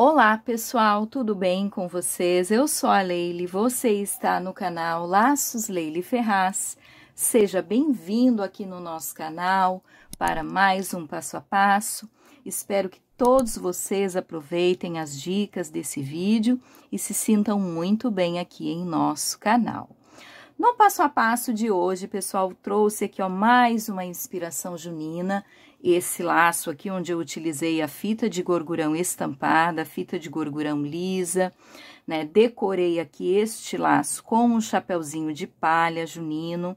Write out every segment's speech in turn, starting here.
Olá pessoal, tudo bem com vocês? Eu sou a Leile, você está no canal Laços Leile Ferraz. Seja bem-vindo aqui no nosso canal para mais um passo a passo. Espero que todos vocês aproveitem as dicas desse vídeo e se sintam muito bem aqui em nosso canal. No passo a passo de hoje, pessoal, trouxe aqui ó, mais uma inspiração junina esse laço aqui onde eu utilizei a fita de gorgurão estampada, a fita de gorgurão lisa, né? Decorei aqui este laço com um chapéuzinho de palha junino,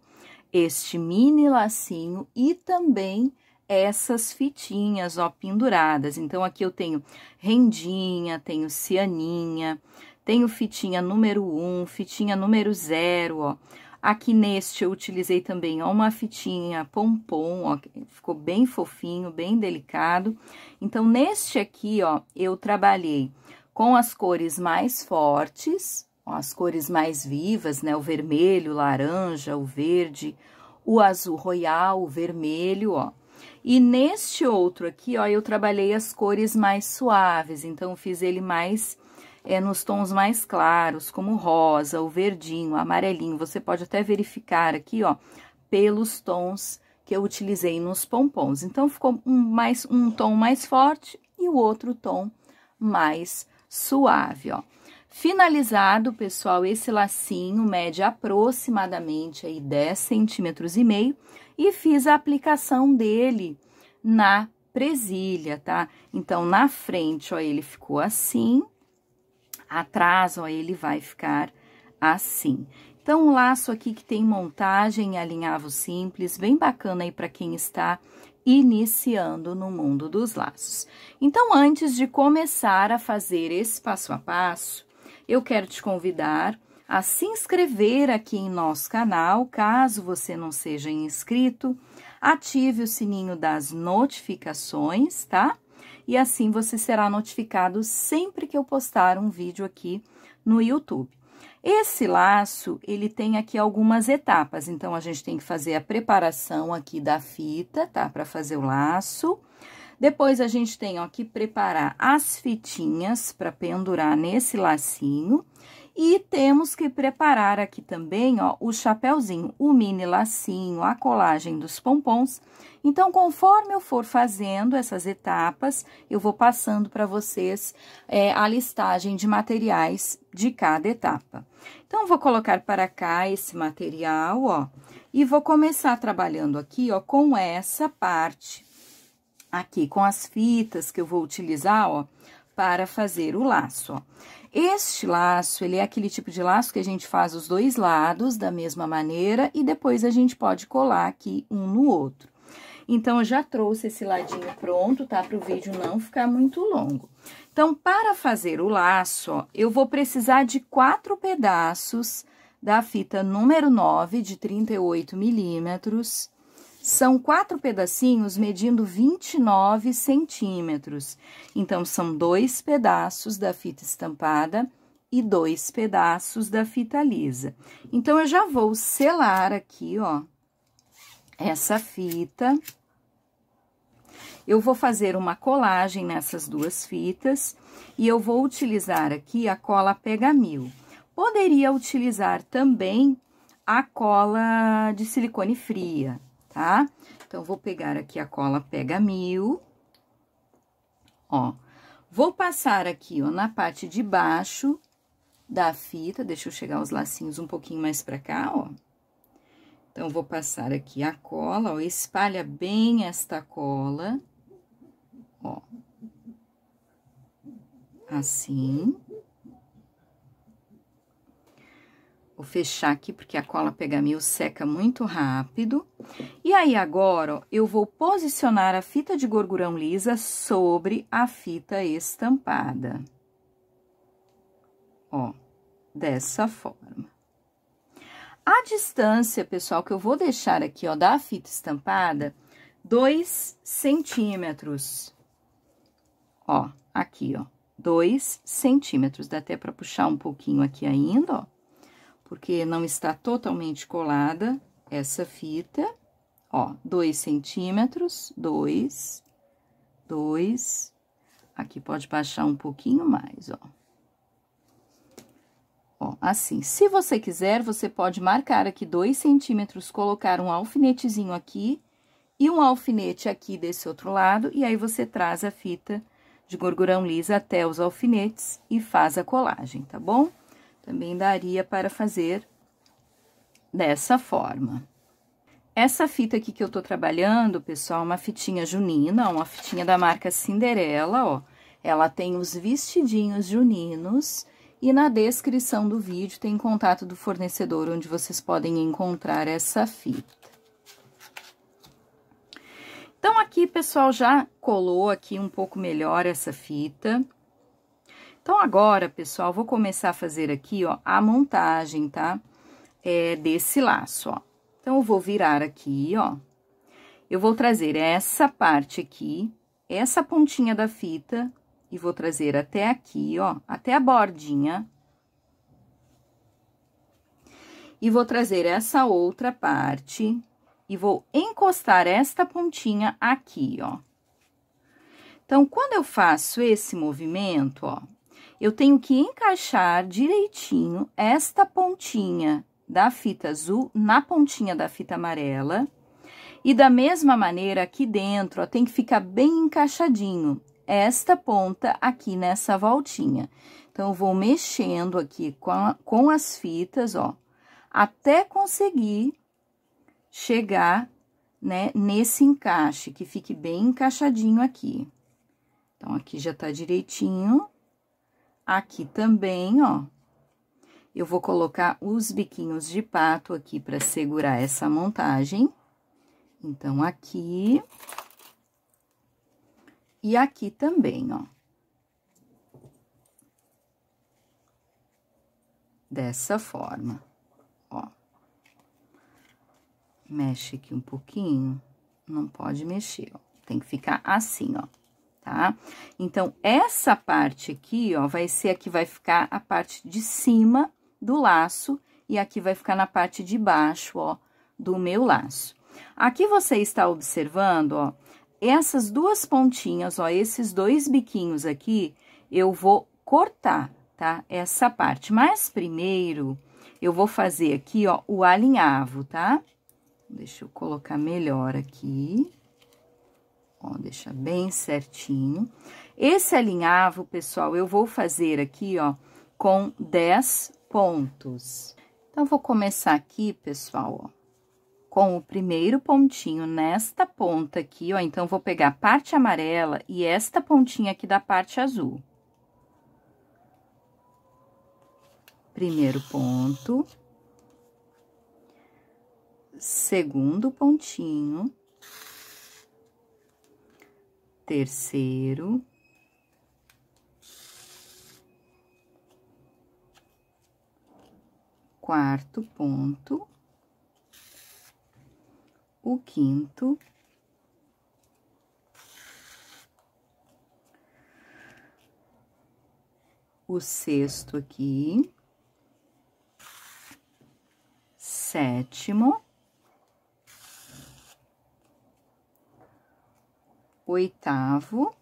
este mini lacinho e também essas fitinhas, ó, penduradas. Então, aqui eu tenho rendinha, tenho cianinha, tenho fitinha número 1, um, fitinha número 0, ó Aqui neste eu utilizei também ó, uma fitinha pompom, ó, ficou bem fofinho, bem delicado. Então, neste aqui, ó, eu trabalhei com as cores mais fortes, ó, as cores mais vivas, né? O vermelho, laranja, o verde, o azul royal, o vermelho, ó. E neste outro aqui, ó, eu trabalhei as cores mais suaves, então fiz ele mais é, nos tons mais claros, como rosa, o verdinho, o amarelinho. Você pode até verificar aqui, ó, pelos tons que eu utilizei nos pompons. Então, ficou um, mais, um tom mais forte e o outro tom mais suave, ó. Finalizado, pessoal, esse lacinho mede aproximadamente aí 10 centímetros e meio e fiz a aplicação dele na presilha, tá? Então, na frente, ó, ele ficou assim atrás, ó, ele vai ficar assim. Então, um laço aqui que tem montagem e alinhavo simples, bem bacana aí para quem está iniciando no mundo dos laços. Então, antes de começar a fazer esse passo a passo, eu quero te convidar a se inscrever aqui em nosso canal, caso você não seja inscrito, ative o sininho das notificações, tá? e assim você será notificado sempre que eu postar um vídeo aqui no YouTube. Esse laço, ele tem aqui algumas etapas, então a gente tem que fazer a preparação aqui da fita, tá? Para fazer o laço. Depois, a gente tem, ó, que preparar as fitinhas para pendurar nesse lacinho. E temos que preparar aqui também, ó, o chapéuzinho, o mini lacinho, a colagem dos pompons. Então, conforme eu for fazendo essas etapas, eu vou passando para vocês é, a listagem de materiais de cada etapa. Então, vou colocar para cá esse material, ó, e vou começar trabalhando aqui, ó, com essa parte aqui com as fitas que eu vou utilizar, ó, para fazer o laço, ó. Este laço, ele é aquele tipo de laço que a gente faz os dois lados da mesma maneira e depois a gente pode colar aqui um no outro. Então, eu já trouxe esse ladinho pronto, tá? Para o vídeo não ficar muito longo. Então, para fazer o laço, ó, eu vou precisar de quatro pedaços da fita número 9 de 38 milímetros, são quatro pedacinhos medindo 29 centímetros. Então, são dois pedaços da fita estampada e dois pedaços da fita lisa. Então, eu já vou selar aqui, ó, essa fita. Eu vou fazer uma colagem nessas duas fitas e eu vou utilizar aqui a cola Pega Mil. Poderia utilizar também a cola de silicone fria, tá? Então, vou pegar aqui a cola pega mil, ó. Vou passar aqui, ó, na parte de baixo da fita, deixa eu chegar os lacinhos um pouquinho mais pra cá, ó. Então, vou passar aqui a cola, ó, espalha bem esta cola, ó. Assim. Vou fechar aqui porque a cola pegamil seca muito rápido. E aí agora, ó, eu vou posicionar a fita de gorgurão lisa sobre a fita estampada. Ó, dessa forma. A distância, pessoal, que eu vou deixar aqui, ó, da fita estampada, dois centímetros. Ó, aqui, ó, dois centímetros. Dá até para puxar um pouquinho aqui ainda, ó porque não está totalmente colada essa fita, ó, dois centímetros, dois, dois, aqui pode baixar um pouquinho mais, ó. Ó, assim, se você quiser, você pode marcar aqui dois centímetros, colocar um alfinetezinho aqui e um alfinete aqui desse outro lado, e aí você traz a fita de gorgurão lisa até os alfinetes e faz a colagem, tá bom? Também daria para fazer dessa forma. Essa fita aqui que eu tô trabalhando, pessoal, é uma fitinha junina, uma fitinha da marca Cinderela, ó. Ela tem os vestidinhos juninos e na descrição do vídeo tem contato do fornecedor onde vocês podem encontrar essa fita. Então, aqui, pessoal, já colou aqui um pouco melhor essa fita. Então, agora, pessoal, vou começar a fazer aqui, ó, a montagem, tá? É, desse laço, ó. Então, eu vou virar aqui, ó. Eu vou trazer essa parte aqui, essa pontinha da fita, e vou trazer até aqui, ó, até a bordinha. E vou trazer essa outra parte, e vou encostar esta pontinha aqui, ó. Então, quando eu faço esse movimento, ó, eu tenho que encaixar direitinho esta pontinha da fita azul na pontinha da fita amarela. E da mesma maneira, aqui dentro, ó, tem que ficar bem encaixadinho esta ponta aqui nessa voltinha. Então, eu vou mexendo aqui com, a, com as fitas, ó, até conseguir chegar, né, nesse encaixe, que fique bem encaixadinho aqui. Então, aqui já tá direitinho. Aqui também, ó, eu vou colocar os biquinhos de pato aqui para segurar essa montagem. Então, aqui. E aqui também, ó. Dessa forma, ó. Mexe aqui um pouquinho, não pode mexer, ó. Tem que ficar assim, ó tá? Então, essa parte aqui, ó, vai ser a que vai ficar a parte de cima do laço e aqui vai ficar na parte de baixo, ó, do meu laço. Aqui você está observando, ó, essas duas pontinhas, ó, esses dois biquinhos aqui, eu vou cortar, tá? Essa parte. Mas primeiro, eu vou fazer aqui, ó, o alinhavo, tá? Deixa eu colocar melhor aqui. Ó, deixa bem certinho. Esse alinhavo, pessoal, eu vou fazer aqui, ó, com 10 pontos. Então, vou começar aqui, pessoal, ó, com o primeiro pontinho nesta ponta aqui, ó. Então, vou pegar a parte amarela e esta pontinha aqui da parte azul. Primeiro ponto. Segundo pontinho terceiro, quarto ponto, o quinto, o sexto aqui, sétimo. oitavo,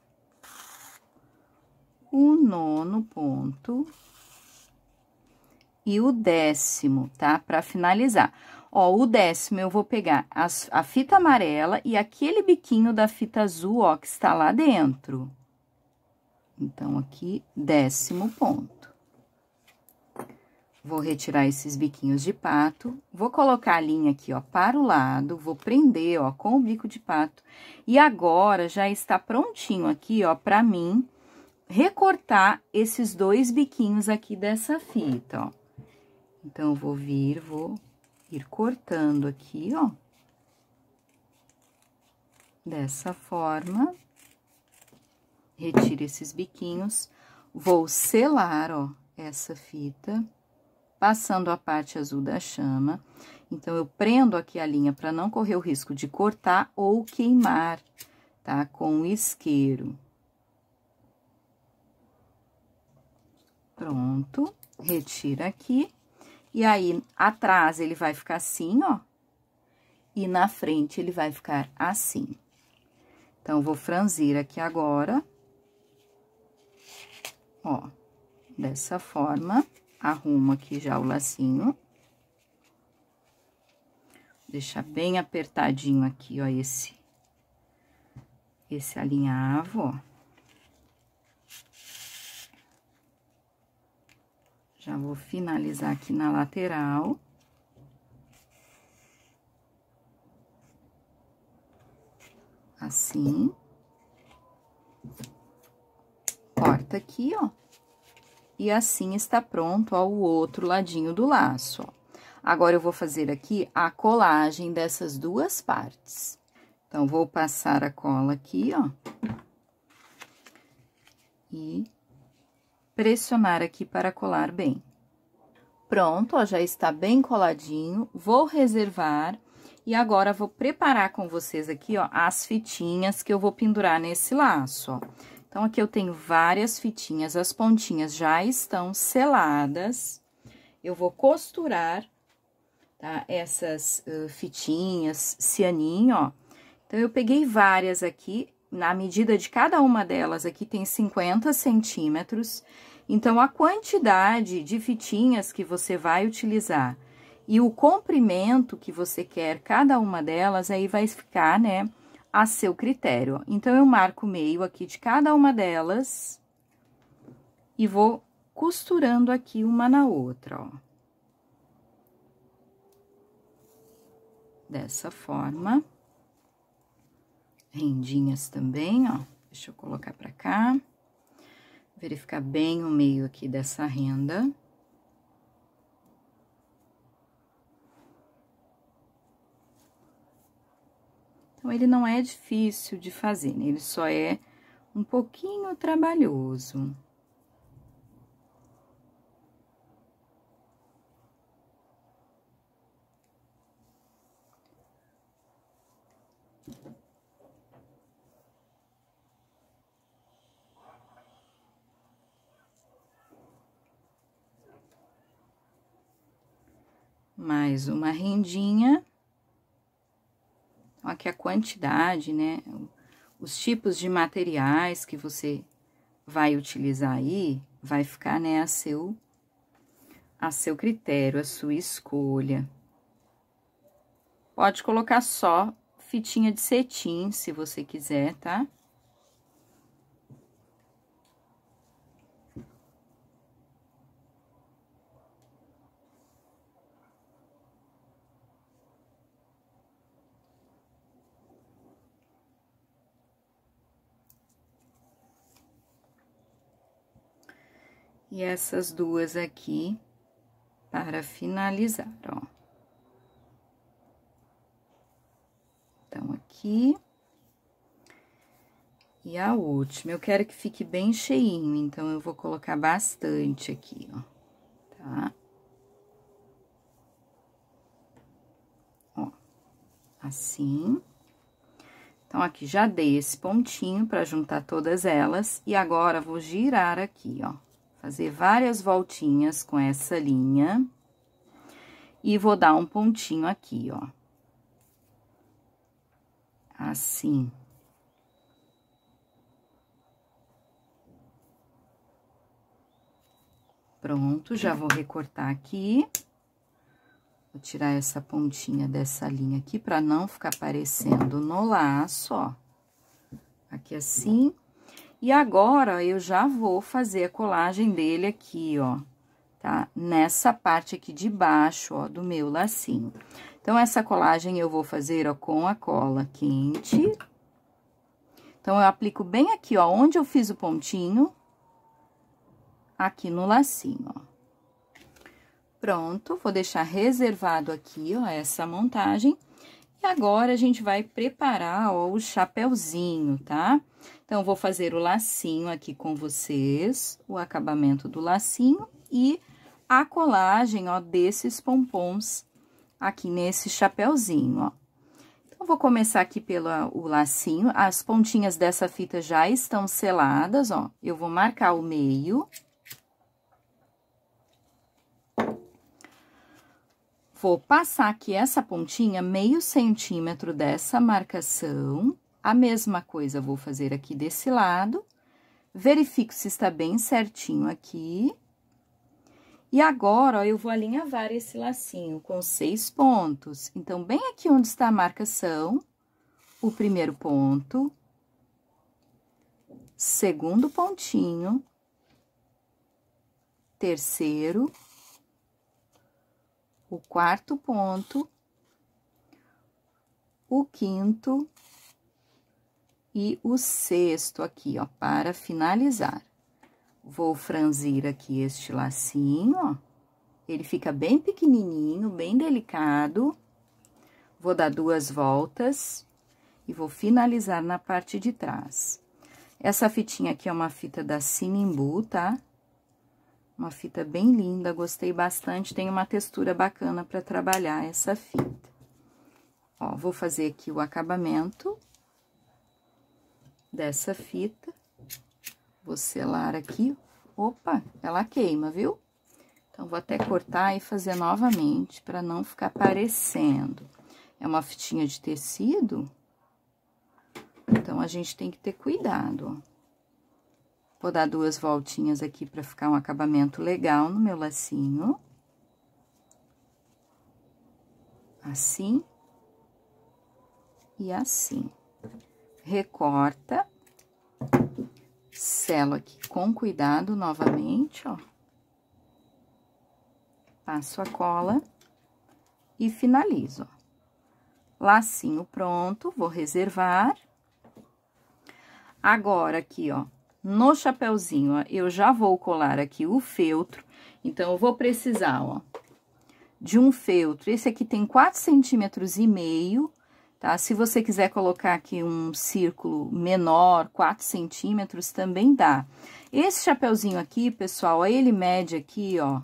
o nono ponto e o décimo, tá? Para finalizar. Ó, o décimo eu vou pegar as, a fita amarela e aquele biquinho da fita azul, ó, que está lá dentro. Então, aqui, décimo ponto. Vou retirar esses biquinhos de pato, vou colocar a linha aqui, ó, para o lado, vou prender, ó, com o bico de pato. E agora, já está prontinho aqui, ó, pra mim recortar esses dois biquinhos aqui dessa fita, ó. Então, vou vir, vou ir cortando aqui, ó. Dessa forma. Retiro esses biquinhos. Vou selar, ó, essa fita passando a parte azul da chama. Então, eu prendo aqui a linha para não correr o risco de cortar ou queimar, tá? Com o isqueiro. Pronto, retira aqui. E aí, atrás ele vai ficar assim, ó. E na frente ele vai ficar assim. Então, vou franzir aqui agora. Ó, dessa forma arrumo aqui já o lacinho. Deixar bem apertadinho aqui, ó, esse, esse alinhavo, ó. Já vou finalizar aqui na lateral. Assim. Corta aqui, ó e assim está pronto o outro ladinho do laço. Ó. Agora, eu vou fazer aqui a colagem dessas duas partes. Então, vou passar a cola aqui, ó. E pressionar aqui para colar bem. Pronto, ó, já está bem coladinho. Vou reservar e agora vou preparar com vocês aqui, ó, as fitinhas que eu vou pendurar nesse laço, ó. Então, aqui eu tenho várias fitinhas, as pontinhas já estão seladas. Eu vou costurar, tá? Essas uh, fitinhas, cianinho, ó. Então, eu peguei várias aqui, na medida de cada uma delas aqui tem 50 centímetros. Então, a quantidade de fitinhas que você vai utilizar e o comprimento que você quer cada uma delas, aí vai ficar, né? a seu critério. Então, eu marco o meio aqui de cada uma delas e vou costurando aqui uma na outra, ó. Dessa forma. Rendinhas também, ó. Deixa eu colocar pra cá. Verificar bem o meio aqui dessa renda. Então, ele não é difícil de fazer, né? ele só é um pouquinho trabalhoso. mais uma rendinha aqui a quantidade, né? Os tipos de materiais que você vai utilizar aí, vai ficar, né, a seu, a seu critério, a sua escolha. Pode colocar só fitinha de cetim, se você quiser, tá? e essas duas aqui para finalizar, ó. Então, aqui. E a última, eu quero que fique bem cheinho, então eu vou colocar bastante aqui, ó, tá? Ó, assim. Então, aqui já dei esse pontinho para juntar todas elas, e agora vou girar aqui, ó. Fazer várias voltinhas com essa linha. E vou dar um pontinho aqui, ó. Assim. Pronto, já vou recortar aqui. Vou tirar essa pontinha dessa linha aqui, pra não ficar aparecendo no laço, ó. Aqui assim. E agora, eu já vou fazer a colagem dele aqui, ó, tá? Nessa parte aqui de baixo, ó, do meu lacinho. Então, essa colagem eu vou fazer, ó, com a cola quente. Então, eu aplico bem aqui, ó, onde eu fiz o pontinho, aqui no lacinho, ó. Pronto, vou deixar reservado aqui, ó, essa montagem. E agora, a gente vai preparar, ó, o chapéuzinho, tá? Então, vou fazer o lacinho aqui com vocês, o acabamento do lacinho e a colagem, ó, desses pompons aqui nesse chapéuzinho, ó. Então, vou começar aqui pelo o lacinho. As pontinhas dessa fita já estão seladas, ó. Eu vou marcar o meio. Vou passar aqui essa pontinha meio centímetro dessa marcação a mesma coisa vou fazer aqui desse lado. Verifico se está bem certinho aqui. E agora, ó, eu vou alinhavar esse lacinho com seis pontos. Então, bem aqui onde está a marcação, o primeiro ponto, segundo pontinho, terceiro, o quarto ponto, o quinto, e o sexto aqui, ó, para finalizar. Vou franzir aqui este lacinho, ó. Ele fica bem pequenininho, bem delicado. Vou dar duas voltas e vou finalizar na parte de trás. Essa fitinha aqui é uma fita da Sinimbu, tá? Uma fita bem linda, gostei bastante, tem uma textura bacana para trabalhar essa fita. Ó, vou fazer aqui o acabamento dessa fita, vou selar aqui. Opa, ela queima, viu? Então, vou até cortar e fazer novamente, para não ficar aparecendo. É uma fitinha de tecido, então, a gente tem que ter cuidado, Vou dar duas voltinhas aqui para ficar um acabamento legal no meu lacinho. Assim. E assim recorta, selo aqui com cuidado novamente, ó. Passo a cola e finalizo. Lacinho pronto, vou reservar. Agora, aqui, ó, no chapéuzinho, ó, eu já vou colar aqui o feltro. Então, eu vou precisar, ó, de um feltro. Esse aqui tem quatro centímetros e meio tá? Se você quiser colocar aqui um círculo menor, 4 centímetros, também dá. Esse chapeuzinho aqui, pessoal, ele mede aqui, ó,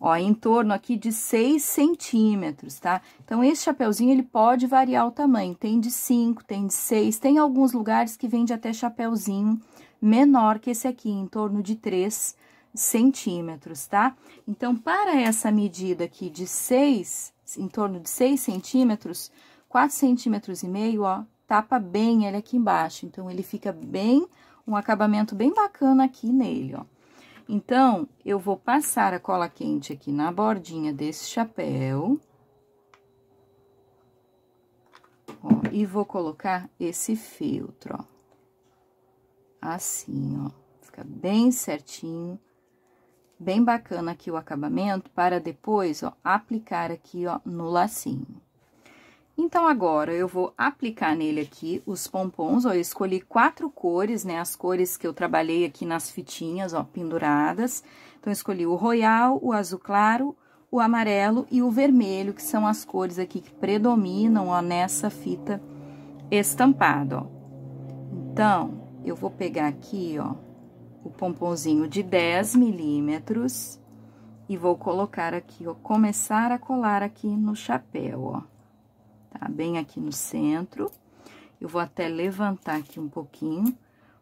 ó, em torno aqui de 6 centímetros, tá? Então, esse chapeuzinho, ele pode variar o tamanho, tem de 5, tem de 6, tem alguns lugares que vende até chapeuzinho menor que esse aqui, em torno de 3 centímetros, tá? Então, para essa medida aqui de 6, em torno de 6 centímetros, Quatro centímetros e meio, ó, tapa bem ele aqui embaixo. Então, ele fica bem, um acabamento bem bacana aqui nele, ó. Então, eu vou passar a cola quente aqui na bordinha desse chapéu. Ó, e vou colocar esse feltro, ó. Assim, ó. Fica bem certinho. Bem bacana aqui o acabamento, para depois, ó, aplicar aqui, ó, no lacinho. Então, agora, eu vou aplicar nele aqui os pompons, ó, eu escolhi quatro cores, né, as cores que eu trabalhei aqui nas fitinhas, ó, penduradas. Então, escolhi o royal, o azul claro, o amarelo e o vermelho, que são as cores aqui que predominam, ó, nessa fita estampada, ó. Então, eu vou pegar aqui, ó, o pomponzinho de 10 milímetros e vou colocar aqui, ó, começar a colar aqui no chapéu, ó tá? Bem aqui no centro. Eu vou até levantar aqui um pouquinho,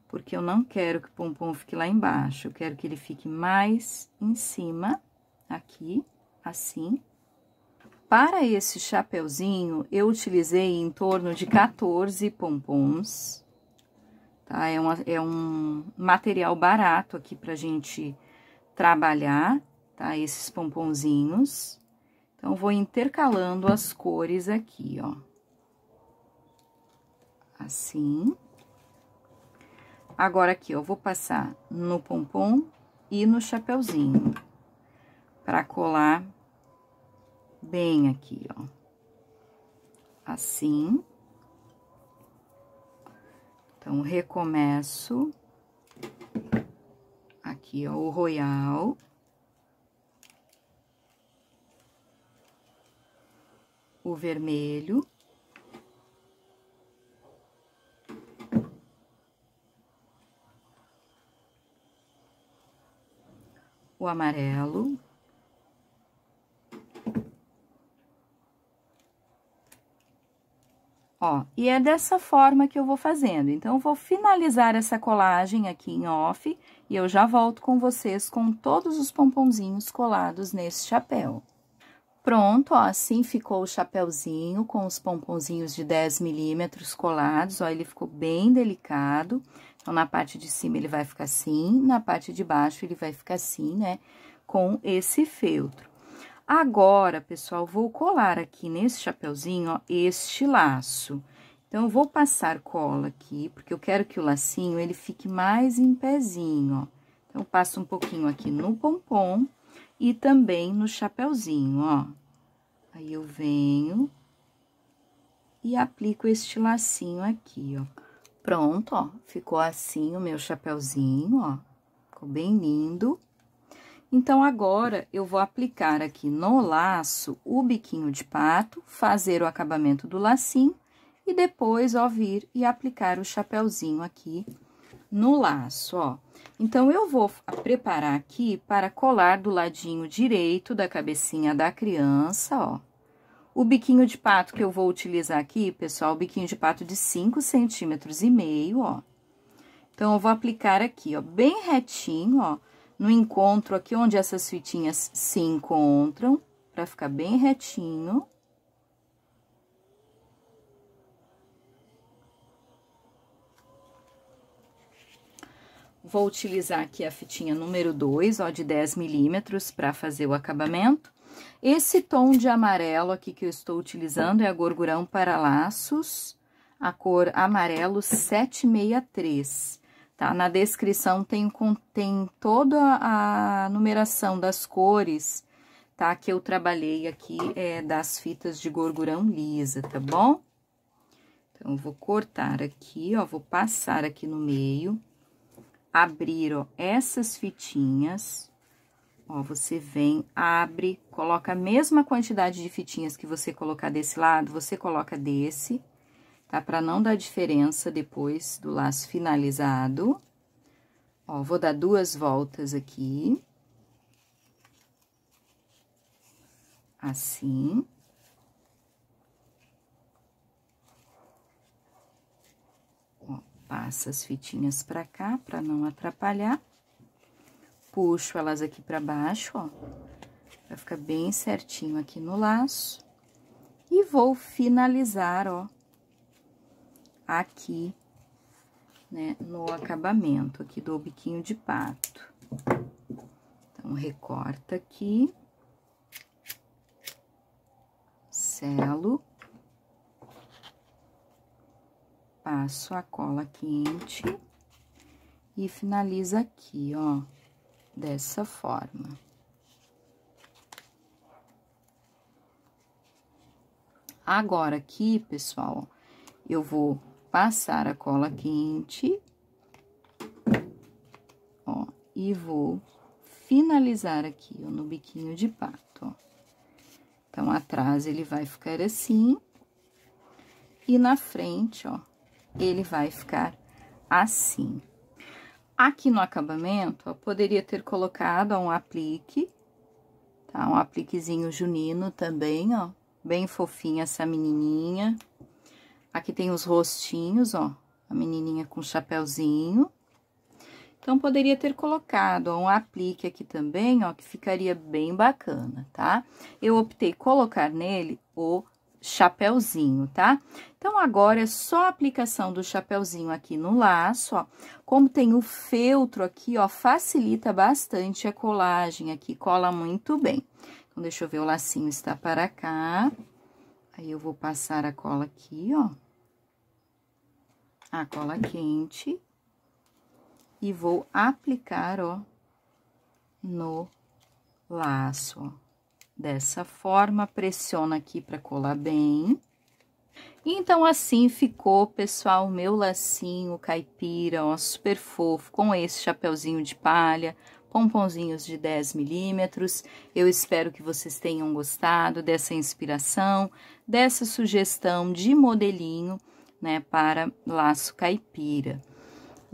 porque eu não quero que o pompom fique lá embaixo. Eu quero que ele fique mais em cima, aqui, assim. Para esse chapeuzinho, eu utilizei em torno de 14 pompons, tá? É, uma, é um material barato aqui pra gente trabalhar, tá? Esses pomponzinhos. Então, vou intercalando as cores aqui, ó. Assim. Agora, aqui, eu vou passar no pompom e no chapéuzinho. Pra colar bem aqui, ó. Assim. Então, recomeço aqui, ó, o royal. o vermelho. O amarelo. Ó, e é dessa forma que eu vou fazendo. Então, vou finalizar essa colagem aqui em off e eu já volto com vocês com todos os pomponzinhos colados nesse chapéu. Pronto, ó, assim ficou o chapéuzinho com os pomponzinhos de 10 milímetros colados, ó, ele ficou bem delicado. Então, na parte de cima ele vai ficar assim, na parte de baixo ele vai ficar assim, né, com esse feltro. Agora, pessoal, vou colar aqui nesse chapéuzinho, ó, este laço. Então, eu vou passar cola aqui, porque eu quero que o lacinho, ele fique mais em pezinho, ó. Então, passo um pouquinho aqui no pompom e também no chapéuzinho, ó. Aí eu venho e aplico este lacinho aqui, ó. Pronto, ó, ficou assim o meu chapéuzinho, ó. Ficou bem lindo. Então, agora, eu vou aplicar aqui no laço o biquinho de pato, fazer o acabamento do lacinho e depois, ó, vir e aplicar o chapéuzinho aqui no laço, ó. Então, eu vou preparar aqui para colar do ladinho direito da cabecinha da criança, ó. O biquinho de pato que eu vou utilizar aqui, pessoal, o biquinho de pato de 5 centímetros e meio, ó. Então, eu vou aplicar aqui, ó, bem retinho, ó, no encontro aqui onde essas fitinhas se encontram, para ficar bem retinho. Vou utilizar aqui a fitinha número 2, ó, de 10 milímetros para fazer o acabamento. Esse tom de amarelo aqui que eu estou utilizando é a Gorgurão para Laços, a cor amarelo 763, tá? Na descrição tem, tem toda a numeração das cores, tá? Que eu trabalhei aqui é, das fitas de Gorgurão lisa, tá bom? Então, vou cortar aqui, ó, vou passar aqui no meio abrir, ó, essas fitinhas. Ó, você vem, abre, coloca a mesma quantidade de fitinhas que você colocar desse lado, você coloca desse, tá? Pra não dar diferença depois do laço finalizado. Ó, vou dar duas voltas aqui. Assim. Passo as fitinhas pra cá, pra não atrapalhar. Puxo elas aqui pra baixo, ó. pra ficar bem certinho aqui no laço. E vou finalizar, ó, aqui, né, no acabamento aqui do biquinho de pato. Então, recorta aqui. Selo. passo a cola quente e finaliza aqui, ó, dessa forma. Agora aqui, pessoal, eu vou passar a cola quente, ó, e vou finalizar aqui, ó, no biquinho de pato, ó. Então, atrás ele vai ficar assim, e na frente, ó, ele vai ficar assim. Aqui no acabamento, eu poderia ter colocado um aplique, tá? Um apliquezinho junino também, ó, bem fofinha essa menininha. Aqui tem os rostinhos, ó, a menininha com chapéuzinho. Então, poderia ter colocado ó, um aplique aqui também, ó, que ficaria bem bacana, tá? Eu optei colocar nele o chapéuzinho, tá? Então, agora é só a aplicação do chapéuzinho aqui no laço, ó. Como tem o feltro aqui, ó, facilita bastante a colagem aqui, cola muito bem. Então, deixa eu ver, o lacinho está para cá. Aí, eu vou passar a cola aqui, ó. A cola quente. E vou aplicar, ó, no laço, ó dessa forma, pressiona aqui para colar bem. Então, assim ficou, pessoal, meu lacinho caipira, ó, super fofo, com esse chapeuzinho de palha, pomponzinhos de 10 milímetros. Eu espero que vocês tenham gostado dessa inspiração, dessa sugestão de modelinho, né, para laço caipira.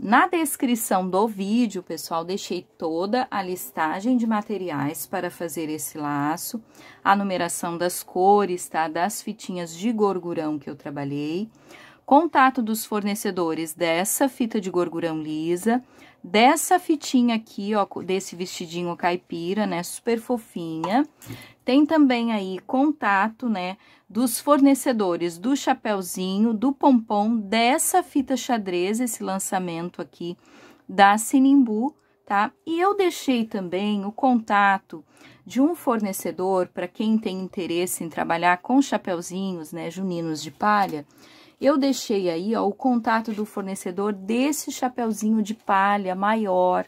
Na descrição do vídeo, pessoal, deixei toda a listagem de materiais para fazer esse laço, a numeração das cores, tá? Das fitinhas de gorgurão que eu trabalhei, contato dos fornecedores dessa fita de gorgurão lisa, dessa fitinha aqui, ó, desse vestidinho caipira, né? Super fofinha, tem também aí contato, né, dos fornecedores do chapéuzinho, do pompom, dessa fita xadrez, esse lançamento aqui da Sinimbu, tá? E eu deixei também o contato de um fornecedor para quem tem interesse em trabalhar com chapéuzinhos, né, juninos de palha. Eu deixei aí ó, o contato do fornecedor desse chapéuzinho de palha maior,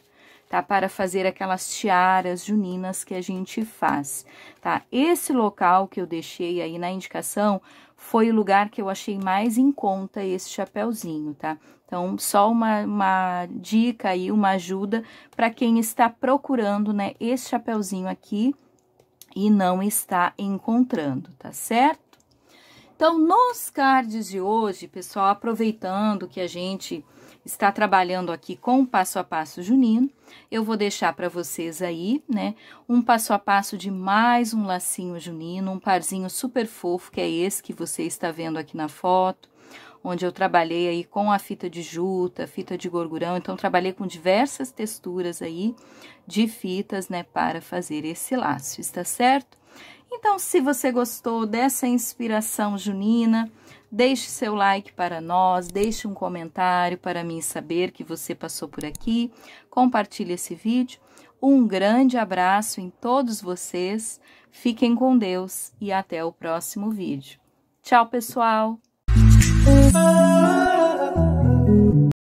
tá? Para fazer aquelas tiaras juninas que a gente faz, tá? Esse local que eu deixei aí na indicação foi o lugar que eu achei mais em conta esse chapéuzinho, tá? Então, só uma, uma dica aí, uma ajuda para quem está procurando, né, esse chapéuzinho aqui e não está encontrando, tá certo? Então, nos cards de hoje, pessoal, aproveitando que a gente está trabalhando aqui com o passo a passo junino. Eu vou deixar para vocês aí, né, um passo a passo de mais um lacinho junino, um parzinho super fofo, que é esse que você está vendo aqui na foto, onde eu trabalhei aí com a fita de juta, fita de gorgurão, então trabalhei com diversas texturas aí de fitas, né, para fazer esse laço, está certo? Então, se você gostou dessa inspiração junina, deixe seu like para nós, deixe um comentário para mim saber que você passou por aqui, compartilhe esse vídeo. Um grande abraço em todos vocês, fiquem com Deus e até o próximo vídeo. Tchau, pessoal!